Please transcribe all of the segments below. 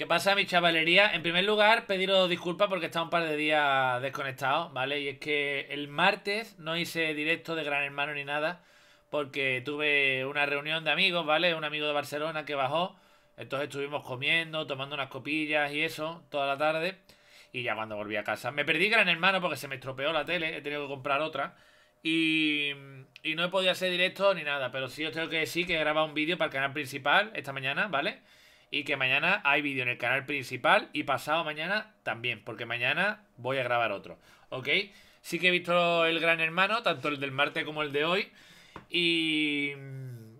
¿Qué pasa, mi chavalería? En primer lugar, pediros disculpas porque he estado un par de días desconectado, ¿vale? Y es que el martes no hice directo de Gran Hermano ni nada, porque tuve una reunión de amigos, ¿vale? Un amigo de Barcelona que bajó, entonces estuvimos comiendo, tomando unas copillas y eso, toda la tarde. Y ya cuando volví a casa, me perdí Gran Hermano porque se me estropeó la tele, he tenido que comprar otra. Y, no he podido hacer directo ni nada, pero sí os tengo que decir que he grabado un vídeo para el canal principal esta mañana, ¿vale? vale y que mañana hay vídeo en el canal principal y pasado mañana también, porque mañana voy a grabar otro, ¿ok? Sí que he visto el Gran Hermano, tanto el del martes como el de hoy. Y... Mm,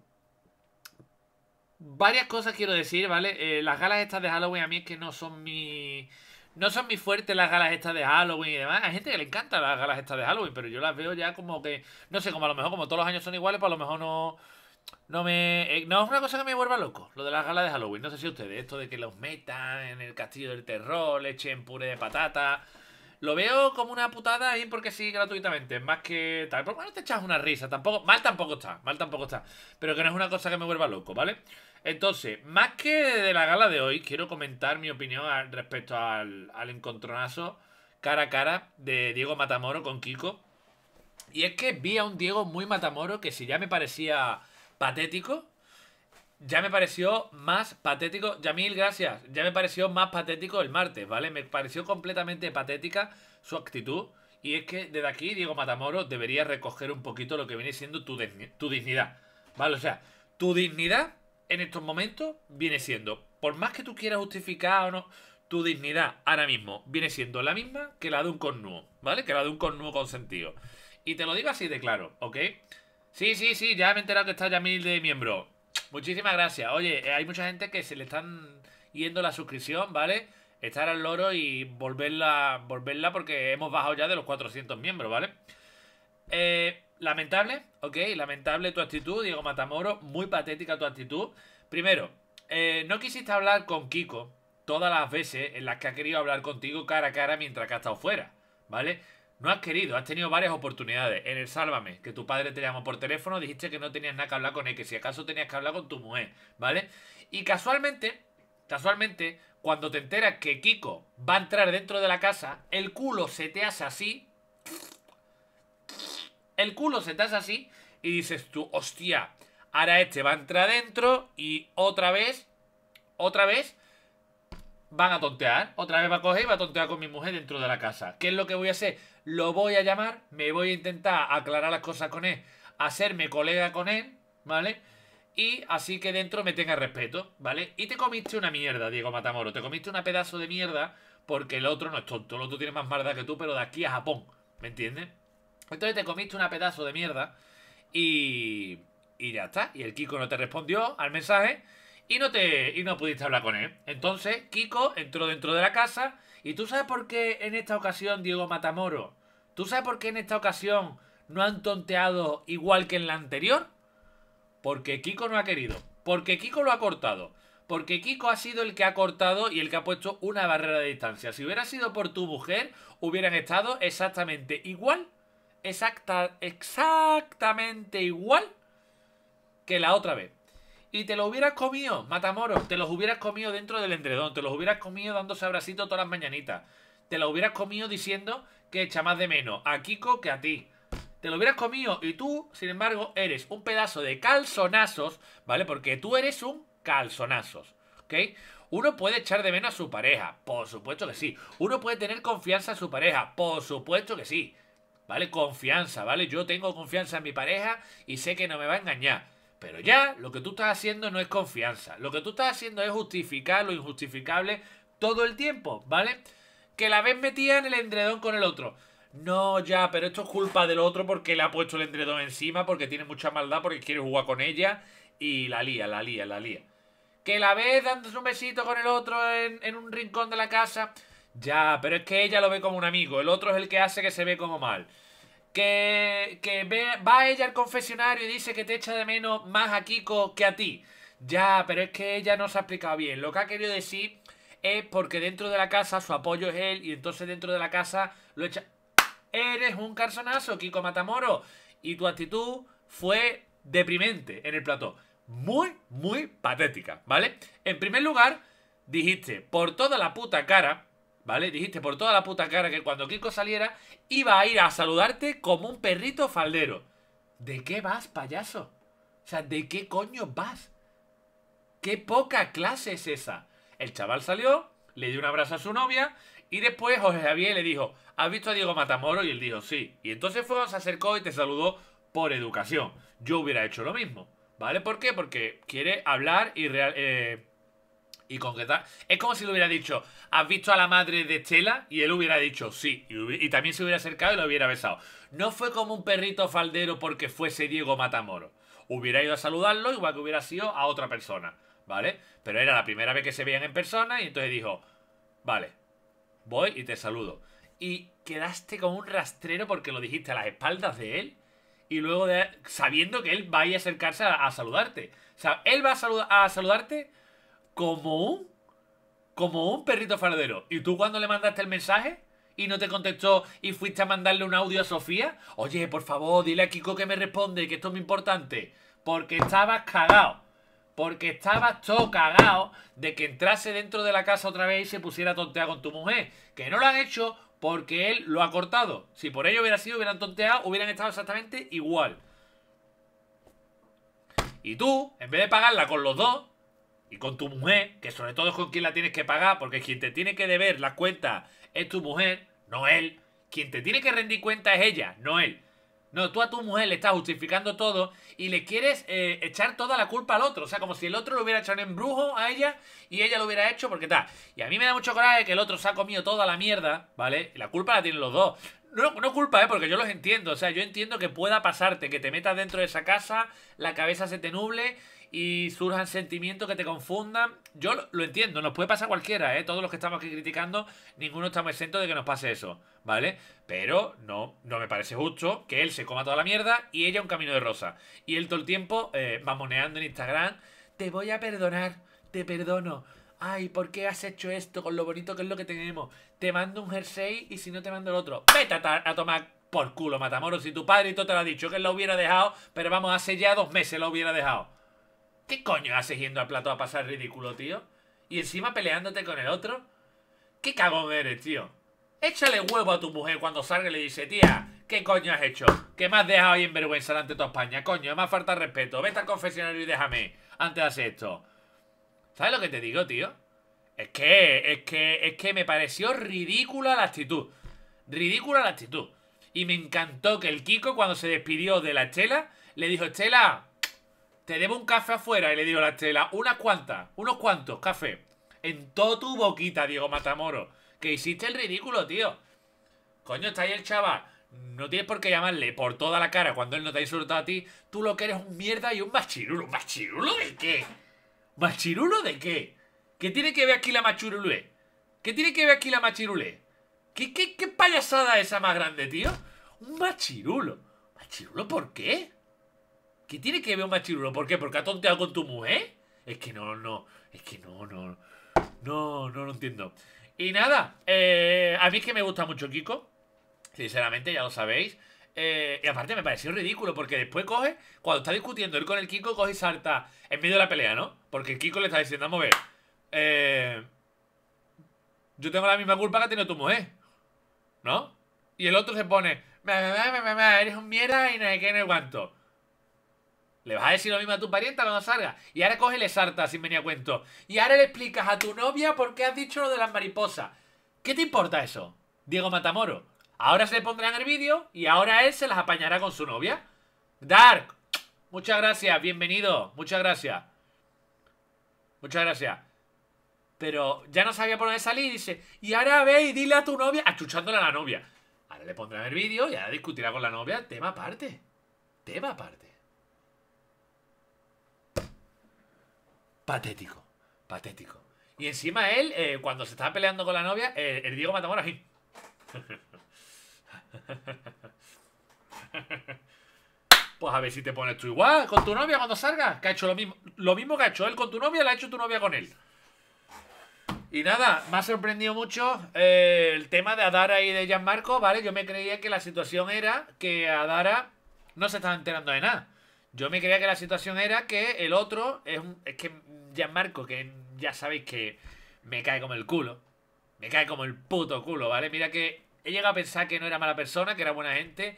varias cosas quiero decir, ¿vale? Eh, las galas estas de Halloween a mí es que no son mi... No son mi fuerte las galas estas de Halloween y demás. Hay gente que le encanta las galas estas de Halloween, pero yo las veo ya como que... No sé, como a lo mejor como todos los años son iguales, pues a lo mejor no no me. Eh, no es una cosa que me vuelva loco, lo de las galas de Halloween. No sé si ustedes, esto de que los metan en el castillo del terror, le echen puré de patata. Lo veo como una putada ahí porque sí, gratuitamente. Más que tal. lo no te echas una risa. Tampoco. Mal tampoco está. Mal tampoco está. Pero que no es una cosa que me vuelva loco, ¿vale? Entonces, más que de la gala de hoy, quiero comentar mi opinión respecto al, al encontronazo cara a cara de Diego Matamoro con Kiko. Y es que vi a un Diego muy Matamoro que si ya me parecía patético, ya me pareció más patético. Yamil, gracias. Ya me pareció más patético el martes, ¿vale? Me pareció completamente patética su actitud. Y es que desde aquí, Diego Matamoros debería recoger un poquito lo que viene siendo tu, dignidad. ¿Vale? O sea, tu dignidad en estos momentos viene siendo, por más que tú quieras justificar o no, tu dignidad ahora mismo viene siendo la misma que la de un cornú, ¿vale? Que la de un con consentido. Y te lo digo así de claro, ¿ok? Sí, sí, sí, ya me he enterado que ya Yamil de miembro. Muchísimas gracias. Oye, eh, hay mucha gente que se le están yendo la suscripción, ¿vale? Estar al loro y volverla, volverla porque hemos bajado ya de los 400 miembros, ¿vale? Eh, lamentable, ok, lamentable tu actitud, Diego Matamoro, muy patética tu actitud. Primero, eh, no quisiste hablar con Kiko todas las veces en las que ha querido hablar contigo cara a cara mientras que ha estado fuera, ¿vale? No has querido, has tenido varias oportunidades. En el Sálvame, que tu padre te llamó por teléfono, dijiste que no tenías nada que hablar con él, que si acaso tenías que hablar con tu mujer, ¿vale? Y casualmente, casualmente, cuando te enteras que Kiko va a entrar dentro de la casa, el culo se te hace así. El culo se te hace así y dices tú, hostia, ahora este va a entrar dentro y otra vez, otra vez, van a tontear. Otra vez va a coger y va a tontear con mi mujer dentro de la casa. ¿Qué es lo que voy a hacer? lo voy a llamar, me voy a intentar aclarar las cosas con él, hacerme colega con él, ¿vale? Y así que dentro me tenga respeto, ¿vale? Y te comiste una mierda, Diego Matamoro, te comiste una pedazo de mierda porque el otro no es tonto, el otro tiene más maldad que tú, pero de aquí a Japón, ¿me entiendes? Entonces te comiste una pedazo de mierda y... Y ya está, y el Kiko no te respondió al mensaje y no, te, y no pudiste hablar con él. Entonces Kiko entró dentro de la casa ¿Y tú sabes por qué en esta ocasión, Diego Matamoro? ¿Tú sabes por qué en esta ocasión no han tonteado igual que en la anterior? Porque Kiko no ha querido. Porque Kiko lo ha cortado. Porque Kiko ha sido el que ha cortado y el que ha puesto una barrera de distancia. Si hubiera sido por tu mujer, hubieran estado exactamente igual. Exacta, exactamente igual que la otra vez. Y te lo hubieras comido, Matamoro. te los hubieras comido dentro del endredón, te los hubieras comido dándose abracito todas las mañanitas. Te lo hubieras comido diciendo que echa más de menos a Kiko que a ti. Te lo hubieras comido y tú, sin embargo, eres un pedazo de calzonazos, ¿vale? Porque tú eres un calzonazos, ¿ok? Uno puede echar de menos a su pareja, por supuesto que sí. Uno puede tener confianza en su pareja, por supuesto que sí. ¿Vale? Confianza, ¿vale? Yo tengo confianza en mi pareja y sé que no me va a engañar. Pero ya lo que tú estás haciendo no es confianza. Lo que tú estás haciendo es justificar lo injustificable todo el tiempo, ¿vale? Que la ves metida en el endredón con el otro. No, ya, pero esto es culpa del otro porque le ha puesto el endredón encima, porque tiene mucha maldad, porque quiere jugar con ella. Y la lía, la lía, la lía. Que la ves dándose un besito con el otro en, en un rincón de la casa. Ya, pero es que ella lo ve como un amigo. El otro es el que hace que se ve como mal que, que ve, va ella al confesionario y dice que te echa de menos más a Kiko que a ti. Ya, pero es que ella no se ha explicado bien. Lo que ha querido decir es porque dentro de la casa su apoyo es él y entonces dentro de la casa lo echa... Eres un carzonazo, Kiko Matamoro. Y tu actitud fue deprimente en el plató. Muy, muy patética, ¿vale? En primer lugar, dijiste, por toda la puta cara, ¿Vale? Dijiste por toda la puta cara que cuando Kiko saliera iba a ir a saludarte como un perrito faldero. ¿De qué vas, payaso? O sea, ¿de qué coño vas? ¡Qué poca clase es esa! El chaval salió, le dio un abrazo a su novia y después José Javier le dijo, ¿has visto a Diego Matamoro? Y él dijo, sí. Y entonces fue, se acercó y te saludó por educación. Yo hubiera hecho lo mismo. ¿Vale? ¿Por qué? Porque quiere hablar y real, eh, y con Es como si le hubiera dicho, ¿has visto a la madre de Estela? Y él hubiera dicho, sí. Y, también se hubiera acercado y lo hubiera besado. No fue como un perrito faldero porque fuese Diego Matamoro. Hubiera ido a saludarlo igual que hubiera sido a otra persona, ¿vale? Pero era la primera vez que se veían en persona y entonces dijo, vale, voy y te saludo. Y quedaste como un rastrero porque lo dijiste a las espaldas de él y luego de, sabiendo que él va a acercarse a, saludarte. O sea, él va a saludarte como un, como un perrito fardero. ¿Y tú cuando le mandaste el mensaje? y no te contestó y fuiste a mandarle un audio a Sofía? Oye, por favor, dile a Kiko que me responde, que esto es muy importante. Porque estabas cagado. Porque estabas todo cagado de que entrase dentro de la casa otra vez y se pusiera a tontear con tu mujer. Que no lo han hecho porque él lo ha cortado. Si por ello hubiera sido, hubieran tonteado, hubieran estado exactamente igual. Y tú, en vez de pagarla con los dos, y con tu mujer, que sobre todo es con quien la tienes que pagar, porque quien te tiene que deber las cuentas es tu mujer, no él. Quien te tiene que rendir cuenta es ella, no él. No, tú a tu mujer le estás justificando todo y le quieres eh, echar toda la culpa al otro. O sea, como si el otro le hubiera echado un embrujo a ella y ella lo hubiera hecho porque está Y a mí me da mucho coraje que el otro se ha comido toda la mierda, ¿vale? Y la culpa la tienen los dos. No, no culpa, ¿eh? Porque yo los entiendo. O sea, yo entiendo que pueda pasarte, que te metas dentro de esa casa, la cabeza se te nuble y surjan sentimientos que te confundan. Yo lo, entiendo, nos puede pasar cualquiera, ¿eh? Todos los que estamos aquí criticando, ninguno estamos exentos de que nos pase eso, ¿vale? Pero no, no me parece justo que él se coma toda la mierda y ella un camino de rosa. Y él todo el tiempo eh, mamoneando en Instagram, te voy a perdonar, te perdono. Ay, ¿por qué has hecho esto con lo bonito que es lo que tenemos? Te mando un jersey y si no te mando el otro. Vete a, tomar por culo, Matamoros. Si tu padre y todo te lo ha dicho, que él lo hubiera dejado, pero vamos, hace ya dos meses lo hubiera dejado. ¿Qué coño haces yendo al plato a pasar ridículo, tío? Y encima peleándote con el otro. ¿Qué cagón eres, tío? Échale huevo a tu mujer cuando salga y le dice, tía, ¿qué coño has hecho? ¿Qué más has dejado ahí en vergüenza delante de toda España, coño, más falta respeto. Vete al confesionario y déjame antes de hacer esto. ¿Sabes lo que te digo, tío? Es que, es que, es que me pareció ridícula la actitud. Ridícula la actitud. Y me encantó que el Kiko, cuando se despidió de la Estela, le dijo, Estela, te debo un café afuera. Y le digo a la Estela, unas cuantas, unos cuantos café. En todo tu boquita, Diego Matamoro. Que hiciste el ridículo, tío. Coño, está ahí el chaval. No tienes por qué llamarle por toda la cara cuando él no te ha insultado a ti. Tú lo que eres un mierda y un machirulo. ¿Machirulo de qué? ¿Machirulo de qué? ¿Qué tiene que ver aquí la machirulé? ¿Qué tiene que ver aquí la machirule? ¿Qué, qué, qué payasada esa más grande, tío? Un machirulo. ¿Machirulo por qué? ¿Qué tiene que ver un machiruro? ¿Por qué? ¿Porque ha tonteado con tu mujer? ¿eh? Es que no, no. Es que no, no. No, no lo entiendo. Y nada, eh, a mí es que me gusta mucho Kiko. Sinceramente, ya lo sabéis. Eh, y aparte me pareció ridículo porque después coge, cuando está discutiendo él con el Kiko, coge y salta en medio de la pelea, ¿no? Porque el Kiko le está diciendo, a ver, yo tengo la misma culpa que ha tenido tu mujer, ¿no? Y el otro se pone, me, me, me, eres un mierda y no sé no le vas a decir lo mismo a tu parienta cuando salga. Y ahora cógele sarta sin venir a cuento. Y ahora le explicas a tu novia por qué has dicho lo de las mariposas. ¿Qué te importa eso? Diego Matamoro. Ahora se le en el vídeo y ahora él se las apañará con su novia. Dark, muchas gracias, bienvenido, muchas gracias. Muchas gracias. Pero ya no sabía por dónde salir. Dice, y ahora ve y dile a tu novia, achuchándole a la novia. Ahora le en el vídeo y ahora discutirá con la novia tema aparte. Tema aparte. Patético, patético. Y encima él, eh, cuando se estaba peleando con la novia, eh, el Diego Matamoros así. Pues a ver si te pones tú igual con tu novia cuando salga, Que ha hecho lo mismo, lo mismo que ha hecho él con tu novia, la ha hecho tu novia con él. Y nada, me ha sorprendido mucho eh, el tema de Adara y de Gianmarco, ¿vale? Yo me creía que la situación era que Adara no se estaba enterando de nada. Yo me creía que la situación era que el otro es, un, es que Gianmarco, que ya sabéis que me cae como el culo. Me cae como el puto culo, ¿vale? Mira que he llegado a pensar que no era mala persona, que era buena gente.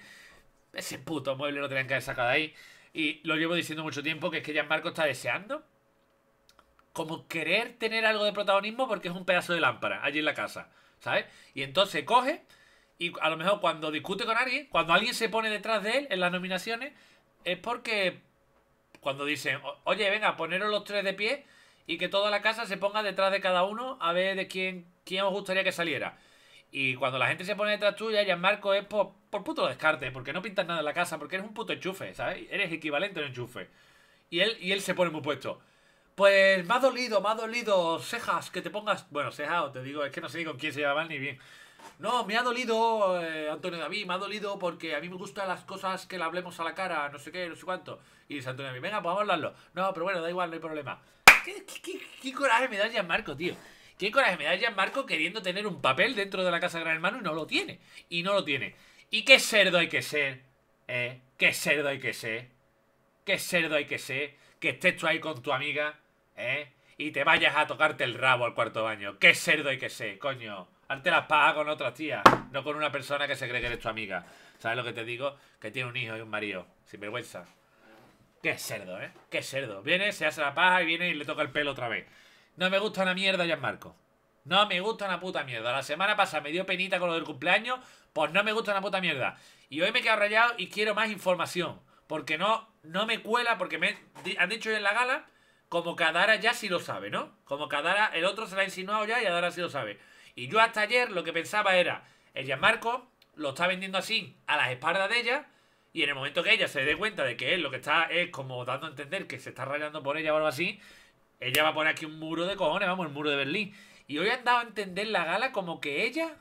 Ese puto mueble lo tenían que haber sacado de ahí. Y lo llevo diciendo mucho tiempo, que es que Gianmarco está deseando como querer tener algo de protagonismo porque es un pedazo de lámpara allí en la casa, ¿sabes? Y entonces coge y a lo mejor cuando discute con alguien, cuando alguien se pone detrás de él en las nominaciones, es porque cuando dicen, oye, venga, poneros los tres de pie y que toda la casa se ponga detrás de cada uno a ver de quién, quién os gustaría que saliera. Y cuando la gente se pone detrás tuya, ya Marco es por, por puto descarte, porque no pintas nada en la casa, porque eres un puto enchufe, ¿sabes? Eres equivalente a un enchufe. Y él, y él se pone muy puesto. Pues más dolido, más dolido, cejas, que te pongas. Bueno, cejas, te digo, es que no sé ni con quién se mal ni bien. No, me ha dolido, eh, Antonio David, me ha dolido porque a mí me gustan las cosas que le hablemos a la cara, no sé qué, no sé cuánto. Y dice Antonio David, venga, pues vamos a hablarlo. No, pero bueno, da igual, no hay problema. ¿Qué, coraje me da Marco, tío? ¿Qué coraje me da Marco queriendo tener un papel dentro de la casa de Gran Hermano y no lo tiene? Y no lo tiene. ¿Y qué cerdo hay que ser? ¿Eh? ¿Qué cerdo hay que ser? ¿Qué cerdo hay que ser? Que estés tú ahí con tu amiga, ¿eh? Y te vayas a tocarte el rabo al cuarto baño. ¿Qué cerdo hay que ser, coño? Arte las pajas con otras tías, no con una persona que se cree que eres tu amiga. ¿Sabes lo que te digo? Que tiene un hijo y un marido. Sin vergüenza. Qué cerdo, ¿eh? Qué cerdo. Viene, se hace la paja y viene y le toca el pelo otra vez. No me gusta una mierda, Marco... No me gusta una puta mierda. La semana pasada me dio penita con lo del cumpleaños, pues no me gusta una puta mierda. Y hoy me he quedado rayado y quiero más información. Porque no, no me cuela, porque me han dicho en la gala, como que Adara ya sí lo sabe, ¿no? Como que Adara, el otro se la ha insinuado ya y Adara sí lo sabe. Y yo hasta ayer lo que pensaba era, el Marco lo está vendiendo así a las espaldas de ella. Y en el momento que ella se dé cuenta de que él lo que está es como dando a entender que se está rayando por ella o algo así, ella va a poner aquí un muro de cojones, vamos, el muro de Berlín. Y hoy han dado a entender la gala como que ella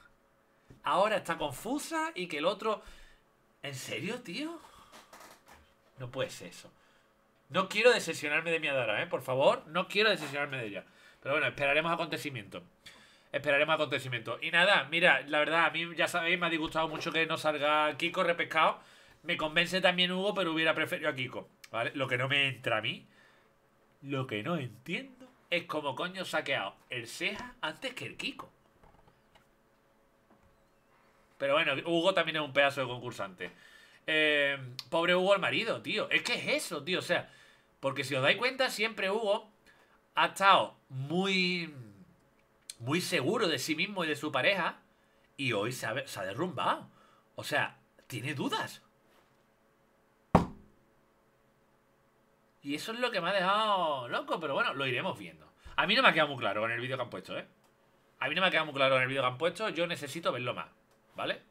ahora está confusa y que el otro... ¿En serio, tío? No puede ser eso. No quiero decepcionarme de mi Adara, ¿eh? Por favor, no quiero decepcionarme de ella. Pero bueno, esperaremos acontecimientos. Esperaremos acontecimientos. Y nada, mira, la verdad, a mí ya sabéis, me ha disgustado mucho que no salga Kiko repescado. Me convence también Hugo, pero hubiera preferido a Kiko. ¿Vale? Lo que no me entra a mí, lo que no entiendo, es cómo coño saqueado el Ceja antes que el Kiko. Pero bueno, Hugo también es un pedazo de concursante. Eh, pobre Hugo el marido, tío. Es que es eso, tío. O sea, porque si os dais cuenta, siempre Hugo ha estado muy muy seguro de sí mismo y de su pareja, y hoy se ha, derrumbado. O sea, tiene dudas. Y eso es lo que me ha dejado loco, pero bueno, lo iremos viendo. A mí no me ha quedado muy claro con el vídeo que han puesto, ¿eh? A mí no me ha quedado muy claro en el vídeo que han puesto, yo necesito verlo más, ¿vale?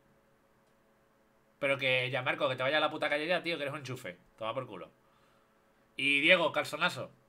Pero que ya, Marco, que te vaya a la puta calle ya, tío, que eres un enchufe. Toma por culo. Y Diego, calzonazo.